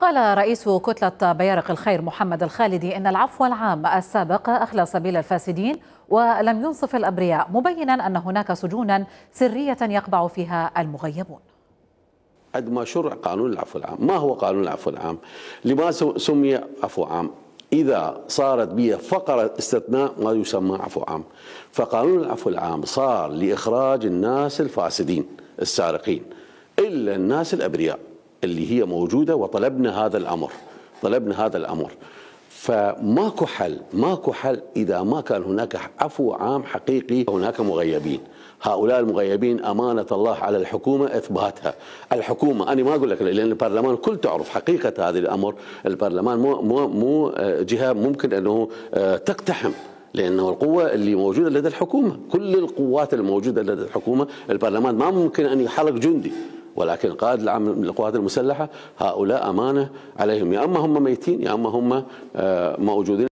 قال رئيس كتلة بيارق الخير محمد الخالدي إن العفو العام السابق أخلى سبيل الفاسدين ولم ينصف الأبرياء مبينا أن هناك سجونا سرية يقبع فيها المغيبون قد ما شرع قانون العفو العام ما هو قانون العفو العام لماذا سمي عفو عام إذا صارت به فقرة استثناء ما يسمى عفو عام فقانون العفو العام صار لإخراج الناس الفاسدين السارقين إلا الناس الأبرياء اللي هي موجوده وطلبنا هذا الامر طلبنا هذا الامر فماكو حل ماكو حل اذا ما كان هناك عفو عام حقيقي هناك مغيبين هؤلاء المغيبين أمانة الله على الحكومة إثباتها الحكومة أنا ما أقول لك لأن البرلمان كل تعرف حقيقة هذا الأمر البرلمان مو, مو, مو آه، جهة ممكن أنه آه، تقتحم لانه القوه اللي موجوده لدى الحكومه، كل القوات الموجوده لدى الحكومه، البرلمان ما ممكن ان يحرق جندي، ولكن قائد العام للقوات المسلحة هؤلاء أمانة عليهم يا أما هم ميتين يا أما هم آه، موجودين